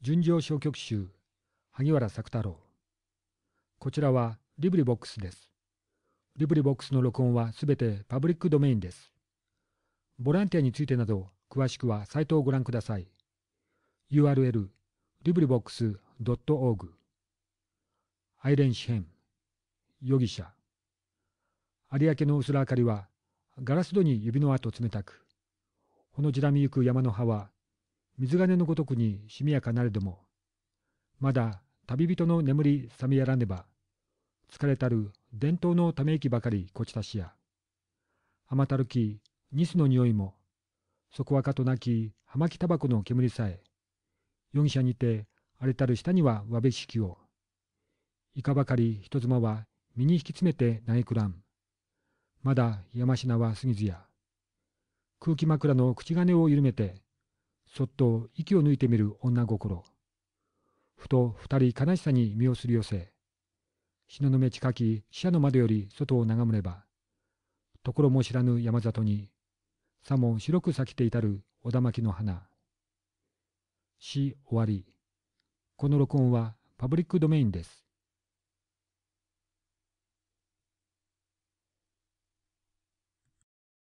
純情小曲集萩原作太郎こちらはリブリボックスです。リブリボックスの録音はすべてパブリックドメインです。ボランティアについてなど詳しくはサイトをご覧ください。URL librivox.org アイレン詩編容疑者有明の薄ら明かりはガラス戸に指の跡冷たく、ほのじらみゆく山の葉は水金のごとくにしみやかなれども、まだ旅人の眠り覚めやらねば、疲れたる伝統のため息ばかりこちたしや。甘たるき、ニスの匂いも、そこはかとなき、葉巻タバコの煙さえ、容疑者にて荒れたる下にはわべしきを。いかばかり人妻は身に引き詰めてなくらん。まだ山科は過ぎずや。空気枕の口金を緩めて、そっと息を抜いてみる女心。ふと二人悲しさに身をすり寄せ、東雲近き死者の窓より外を眺めれば、ところも知らぬ山里に、さも白く咲きて至る小田巻の花。死終わり。この録音はパブリックドメインです。